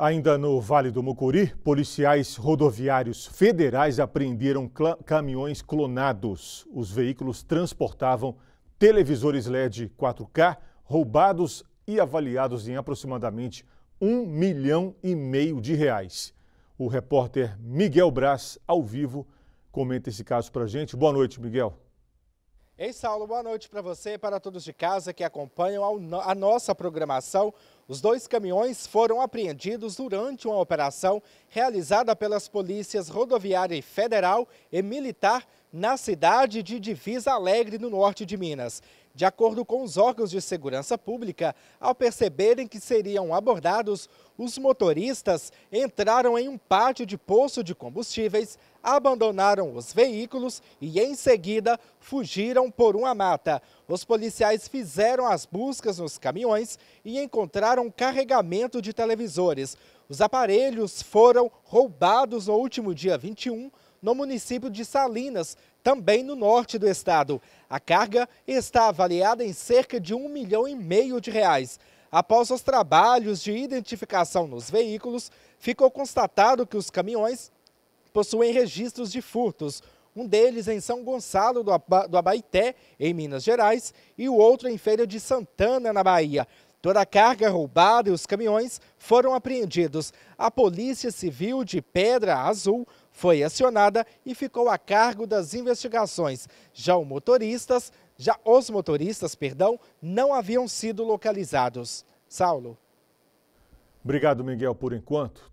Ainda no Vale do Mucuri, policiais rodoviários federais apreenderam caminhões clonados. Os veículos transportavam televisores LED 4K roubados e avaliados em aproximadamente um milhão e meio de reais. O repórter Miguel Braz, ao vivo, comenta esse caso para a gente. Boa noite, Miguel. Ei, Saulo, boa noite para você e para todos de casa que acompanham a nossa programação. Os dois caminhões foram apreendidos durante uma operação realizada pelas polícias rodoviária federal e militar na cidade de Divisa Alegre, no norte de Minas. De acordo com os órgãos de segurança pública, ao perceberem que seriam abordados, os motoristas entraram em um pátio de poço de combustíveis, abandonaram os veículos e, em seguida, fugiram por uma mata. Os policiais fizeram as buscas nos caminhões e encontraram carregamento de televisores. Os aparelhos foram roubados no último dia 21 no município de Salinas, também no norte do estado. A carga está avaliada em cerca de um milhão e meio de reais. Após os trabalhos de identificação nos veículos, ficou constatado que os caminhões possuem registros de furtos, um deles em São Gonçalo do, Aba, do Abaité, em Minas Gerais, e o outro em Feira de Santana, na Bahia. Toda a carga roubada e os caminhões foram apreendidos. A Polícia Civil de Pedra Azul foi acionada e ficou a cargo das investigações. Já os motoristas, já os motoristas, perdão, não haviam sido localizados. Saulo. Obrigado, Miguel, por enquanto.